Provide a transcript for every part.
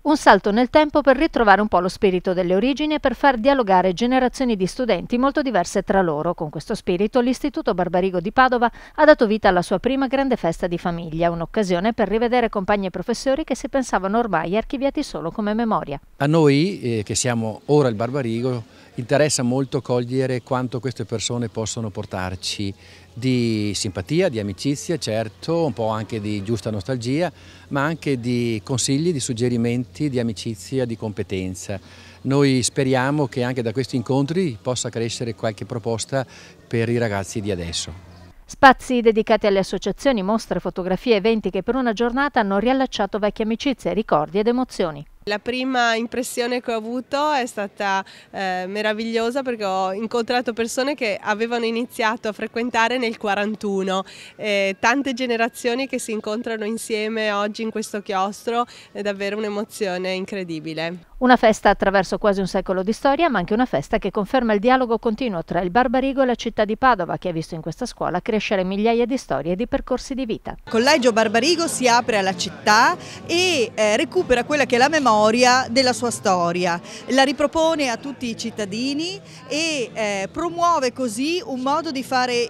Un salto nel tempo per ritrovare un po' lo spirito delle origini e per far dialogare generazioni di studenti molto diverse tra loro. Con questo spirito l'Istituto Barbarigo di Padova ha dato vita alla sua prima grande festa di famiglia, un'occasione per rivedere compagni e professori che si pensavano ormai archiviati solo come memoria. A noi, eh, che siamo ora il Barbarigo, interessa molto cogliere quanto queste persone possono portarci di simpatia, di amicizia, certo, un po' anche di giusta nostalgia, ma anche di consigli, di suggerimenti, di amicizia, di competenza. Noi speriamo che anche da questi incontri possa crescere qualche proposta per i ragazzi di adesso. Spazi dedicati alle associazioni, mostre, fotografie, eventi che per una giornata hanno riallacciato vecchie amicizie, ricordi ed emozioni. La prima impressione che ho avuto è stata eh, meravigliosa perché ho incontrato persone che avevano iniziato a frequentare nel 41, eh, tante generazioni che si incontrano insieme oggi in questo chiostro, è davvero un'emozione incredibile. Una festa attraverso quasi un secolo di storia, ma anche una festa che conferma il dialogo continuo tra il Barbarigo e la città di Padova, che ha visto in questa scuola crescere migliaia di storie e di percorsi di vita. Il Collegio Barbarigo si apre alla città e eh, recupera quella che è la memoria memoria della sua storia, la ripropone a tutti i cittadini e eh, promuove così un modo di fare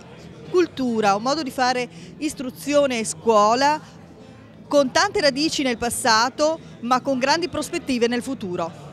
cultura, un modo di fare istruzione e scuola con tante radici nel passato ma con grandi prospettive nel futuro.